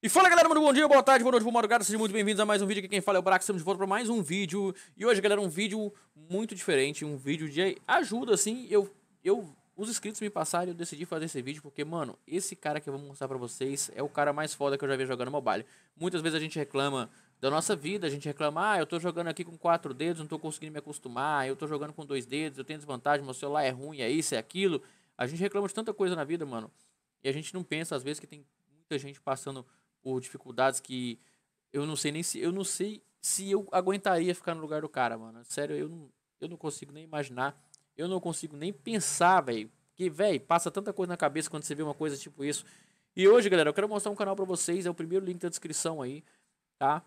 E fala galera, mano, bom dia, boa tarde, boa noite, boa madrugada, sejam muito bem-vindos a mais um vídeo aqui, quem fala é o Brax, estamos de volta para mais um vídeo E hoje, galera, um vídeo muito diferente, um vídeo de ajuda, assim, eu, eu, os inscritos me passaram e eu decidi fazer esse vídeo Porque, mano, esse cara que eu vou mostrar pra vocês é o cara mais foda que eu já vi jogando mobile Muitas vezes a gente reclama da nossa vida, a gente reclama, ah, eu tô jogando aqui com quatro dedos, não tô conseguindo me acostumar Eu tô jogando com dois dedos, eu tenho desvantagem, meu celular é ruim, é isso, é aquilo A gente reclama de tanta coisa na vida, mano E a gente não pensa, às vezes, que tem muita gente passando por dificuldades que eu não sei nem se eu não sei se eu aguentaria ficar no lugar do cara, mano. Sério, eu não, eu não consigo nem imaginar. Eu não consigo nem pensar, velho. Que, velho, passa tanta coisa na cabeça quando você vê uma coisa tipo isso. E hoje, galera, eu quero mostrar um canal para vocês. É o primeiro link da descrição aí, tá?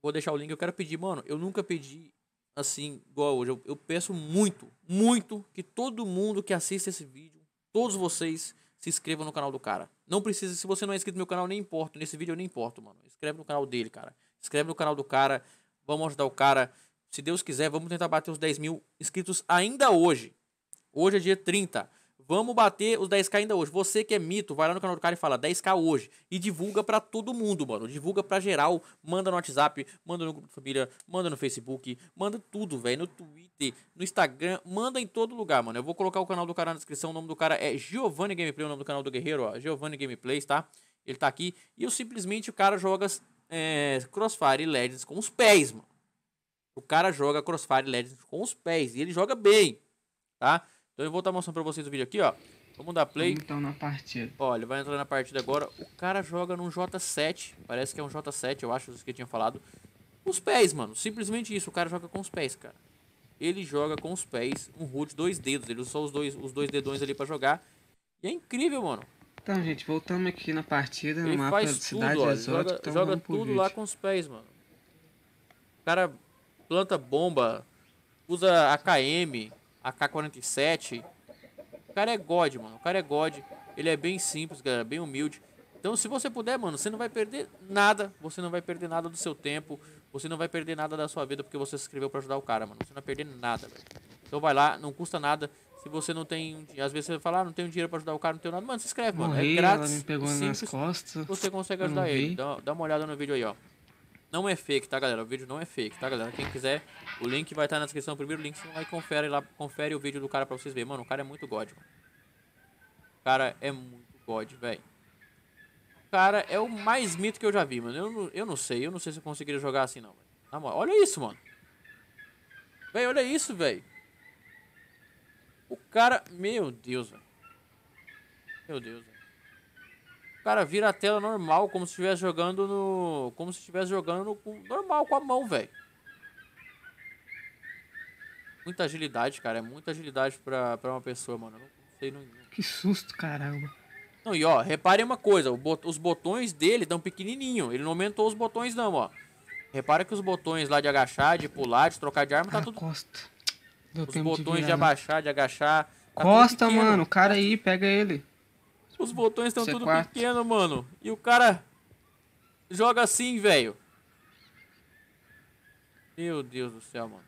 Vou deixar o link. Eu quero pedir, mano. Eu nunca pedi assim, igual hoje. Eu, eu peço muito, muito que todo mundo que assista esse vídeo, todos vocês, se inscreva no canal do cara. Não precisa, se você não é inscrito no meu canal, nem importa. Nesse vídeo eu nem importo, mano. Inscreve no canal dele, cara. Inscreve no canal do cara. Vamos ajudar o cara. Se Deus quiser, vamos tentar bater os 10 mil inscritos ainda hoje. Hoje é dia 30. Vamos bater os 10k ainda hoje. Você que é mito, vai lá no canal do cara e fala 10k hoje. E divulga para todo mundo, mano. Divulga pra geral. Manda no WhatsApp, manda no grupo de família, manda no Facebook, manda tudo, velho. No Twitter, no Instagram, manda em todo lugar, mano. Eu vou colocar o canal do cara na descrição. O nome do cara é Giovanni Gameplay, o nome do canal do Guerreiro, ó. Giovanni Gameplays, tá? Ele tá aqui. E eu simplesmente, o cara joga é, Crossfire Legends com os pés, mano. O cara joga Crossfire Legends com os pés. E ele joga bem, tá? Então eu vou estar tá mostrando pra vocês o vídeo aqui, ó. Vamos dar play. Então na partida. Olha, vai entrar na partida agora. O cara joga num J7. Parece que é um J7, eu acho, que eu tinha falado. Os pés, mano. Simplesmente isso. O cara joga com os pés, cara. Ele joga com os pés, um root, dois dedos. Ele usa só os dois, os dois dedões ali pra jogar. E é incrível, mano. Então, gente, voltamos aqui na partida, no ele mapa faz tudo, cidade ó, exótica. Joga, então joga tudo lá com os pés, mano. O cara planta bomba, usa AKM, AK-47. O cara é God, mano. O cara é God. Ele é bem simples, galera. Bem humilde. Então, se você puder, mano, você não vai perder nada. Você não vai perder nada do seu tempo. Você não vai perder nada da sua vida porque você se inscreveu pra ajudar o cara, mano. Você não vai perder nada, velho. Então vai lá, não custa nada. Se você não tem. Às vezes você fala, ah, não tenho dinheiro pra ajudar o cara, não tenho nada. Mano, se inscreve, Morri, mano. É grátis. Ela me pegou é simples, nas costas. Você consegue ajudar ele. Dá, dá uma olhada no vídeo aí, ó. Não é fake, tá, galera? O vídeo não é fake, tá, galera? Quem quiser, o link vai estar tá na descrição. Primeiro link, você vai confere lá, confere o vídeo do cara pra vocês verem. Mano, o cara é muito god, mano. O cara é muito god, velho. O cara é o mais mito que eu já vi, mano. Eu, eu não sei, eu não sei se eu conseguiria jogar assim, não. Na moral, olha isso, mano. Véi, olha isso, velho. O cara... Meu Deus, velho. Meu Deus, velho. Cara, vira a tela normal, como se estivesse jogando no. Como se estivesse jogando no, normal com a mão, velho. Muita agilidade, cara. É muita agilidade pra, pra uma pessoa, mano. Eu não, sei não. Que susto, caramba. Não, e ó, reparem uma coisa: bot, os botões dele estão pequenininho. Ele não aumentou os botões, não, ó. Repara que os botões lá de agachar, de pular, de trocar de arma, tá ah, tudo. Costa. Deu os botões de, virar, de né? abaixar, de agachar. Tá costa, mano, o cara aí, pega ele. Os botões estão é tudo pequeno, mano. E o cara joga assim, velho. Meu Deus do céu, mano.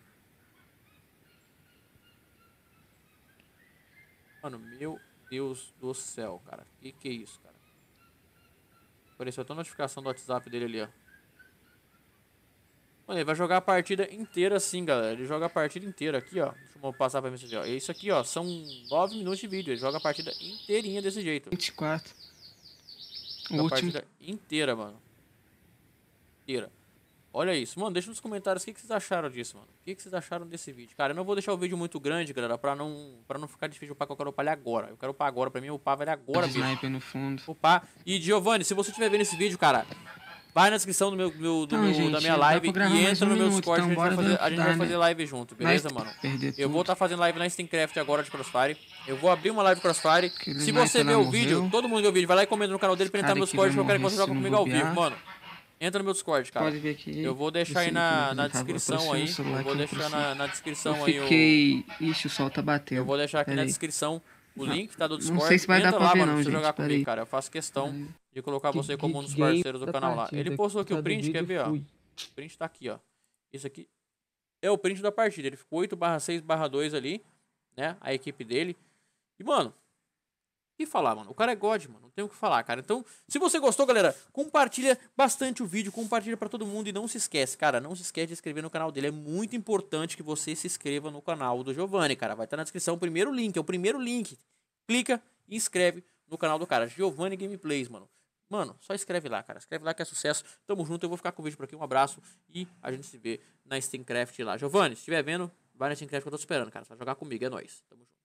Mano, meu Deus do céu, cara. Que que é isso, cara? Apareceu até a notificação do WhatsApp dele ali, ó. Mano, ele vai jogar a partida inteira assim, galera. Ele joga a partida inteira aqui, ó. Deixa eu passar pra vocês, ó. É isso aqui, ó, são 9 minutos de vídeo. Ele joga a partida inteirinha desse jeito. 24. Joga Último. a partida inteira, mano. Inteira. Olha isso. Mano, deixa nos comentários o que, que vocês acharam disso, mano. O que, que vocês acharam desse vídeo. Cara, eu não vou deixar o vídeo muito grande, galera, pra não, pra não ficar difícil upar que eu quero upar ele agora. Eu quero upar agora. Pra mim, upar vai agora, bicho. Sniper no fundo. Upar. E, Giovanni, se você estiver vendo esse vídeo, cara, Vai na descrição do meu, do, do então, meu gente, da minha live e entra um no meu Discord então, a gente, vai fazer, a gente vai fazer live junto, beleza, mano? Eu vou estar tá fazendo live na Steamcraft agora de Crossfire. Eu vou abrir uma live Crossfire. Se você tá vê o vídeo, todo mundo vê o vídeo, vai lá e comenta no canal dele pra entrar no meu Discord que eu quero que você jogue comigo ao vivo, mano. Entra no meu Discord, cara. Pode ver aqui. Eu vou deixar aí na, na descrição aí. Eu vou deixar na, descrição aí. Fiquei. Ixi, o sol tá batendo. Eu vou deixar aqui na descrição o link tá do Discord. Não sei se vai Entra dar pra lá, ver, mano, não, gente. jogar comigo, cara. Eu faço questão é. de colocar você como um dos parceiros do canal lá. Ele postou aqui tá o print, quer ver, ó? O print tá aqui, ó. Isso aqui é o print da partida. Ele ficou 8 barra 6 barra 2 ali, né? A equipe dele. E, mano, e falar, mano. O cara é God, mano. Não tem o que falar, cara. Então, se você gostou, galera, compartilha bastante o vídeo, compartilha para todo mundo e não se esquece, cara, não se esquece de inscrever no canal dele. É muito importante que você se inscreva no canal do Giovanni, cara. Vai estar tá na descrição o primeiro link, é o primeiro link. Clica e inscreve no canal do cara, Giovanni Gameplays, mano. Mano, só escreve lá, cara. Escreve lá que é sucesso. Tamo junto, eu vou ficar com o vídeo por aqui. Um abraço e a gente se vê na Steamcraft lá. Giovanni, se estiver vendo, vai na Steamcraft que eu tô esperando, cara. Só vai jogar comigo, é nóis. Tamo junto.